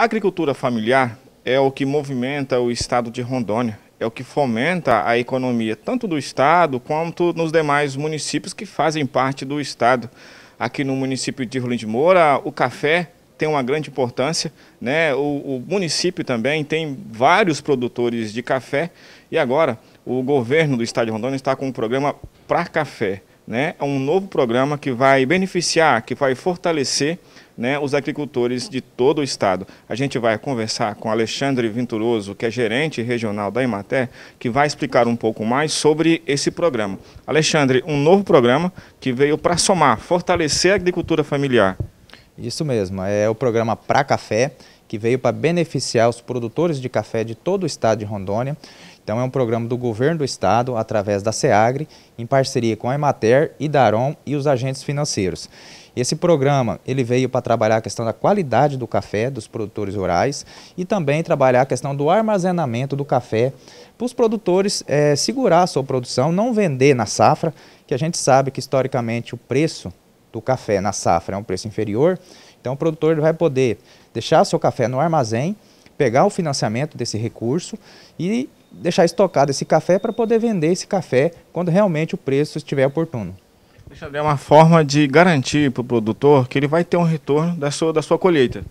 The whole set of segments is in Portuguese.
A agricultura familiar é o que movimenta o estado de Rondônia, é o que fomenta a economia tanto do estado quanto nos demais municípios que fazem parte do estado. Aqui no município de Rolim de Moura, o café tem uma grande importância, né? O, o município também tem vários produtores de café e agora o governo do estado de Rondônia está com um programa para café, né? É um novo programa que vai beneficiar, que vai fortalecer né, os agricultores de todo o estado. A gente vai conversar com Alexandre Venturoso, que é gerente regional da Imater, que vai explicar um pouco mais sobre esse programa. Alexandre, um novo programa que veio para somar, fortalecer a agricultura familiar. Isso mesmo, é o programa Pra Café, que veio para beneficiar os produtores de café de todo o estado de Rondônia. Então é um programa do governo do estado, através da SEAGRE, em parceria com a Emater, Idaron e os agentes financeiros. Esse programa ele veio para trabalhar a questão da qualidade do café dos produtores rurais e também trabalhar a questão do armazenamento do café para os produtores é, segurar a sua produção, não vender na safra, que a gente sabe que historicamente o preço do café na safra é um preço inferior, então o produtor vai poder deixar seu café no armazém, pegar o financiamento desse recurso e deixar estocado esse café para poder vender esse café quando realmente o preço estiver oportuno. Alexandre, é uma forma de garantir para o produtor que ele vai ter um retorno da sua, da sua colheita.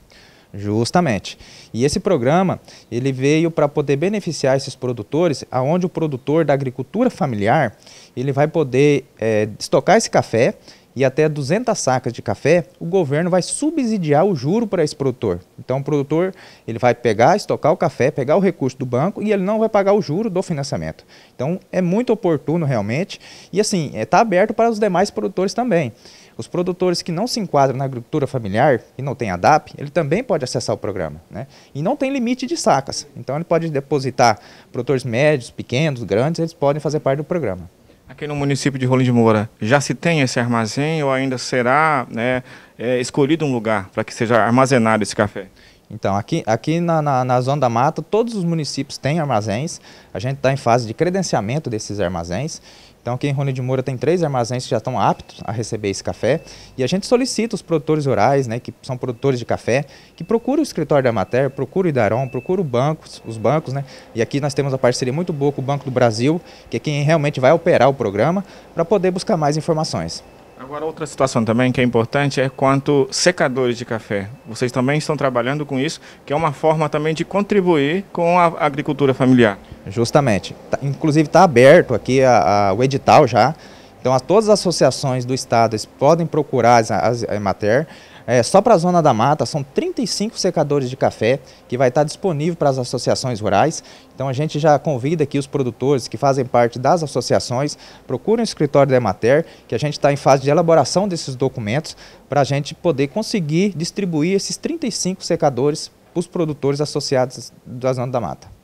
Justamente. E esse programa, ele veio para poder beneficiar esses produtores, aonde o produtor da agricultura familiar, ele vai poder é, estocar esse café e até 200 sacas de café, o governo vai subsidiar o juro para esse produtor. Então o produtor ele vai pegar, estocar o café, pegar o recurso do banco e ele não vai pagar o juro do financiamento. Então é muito oportuno realmente e assim está é, aberto para os demais produtores também. Os produtores que não se enquadram na agricultura familiar e não tem ADAP, ele também pode acessar o programa. Né? E não tem limite de sacas. Então ele pode depositar produtores médios, pequenos, grandes, eles podem fazer parte do programa. Aqui no município de Rolim de Moura, já se tem esse armazém ou ainda será né, é, escolhido um lugar para que seja armazenado esse café? Então, aqui, aqui na, na, na, Zona da Mata, todos os municípios têm armazéns. A gente está em fase de credenciamento desses armazéns. Então, aqui em Rony de Moura tem três armazéns que já estão aptos a receber esse café. E a gente solicita os produtores rurais, né, que são produtores de café, que procurem o escritório da Mater, procurem o Idarom, procurem bancos, os bancos. Né? E aqui nós temos uma parceria muito boa com o Banco do Brasil, que é quem realmente vai operar o programa, para poder buscar mais informações. Agora, outra situação também que é importante é quanto secadores de café. Vocês também estão trabalhando com isso, que é uma forma também de contribuir com a agricultura familiar. Justamente. Tá, inclusive, está aberto aqui a, a, o edital já. Então, a todas as associações do Estado podem procurar a Emater. É, só para a Zona da Mata, são 35 secadores de café que vai estar tá disponível para as associações rurais. Então a gente já convida aqui os produtores que fazem parte das associações, procurem o escritório da Emater, que a gente está em fase de elaboração desses documentos para a gente poder conseguir distribuir esses 35 secadores para os produtores associados da Zona da Mata.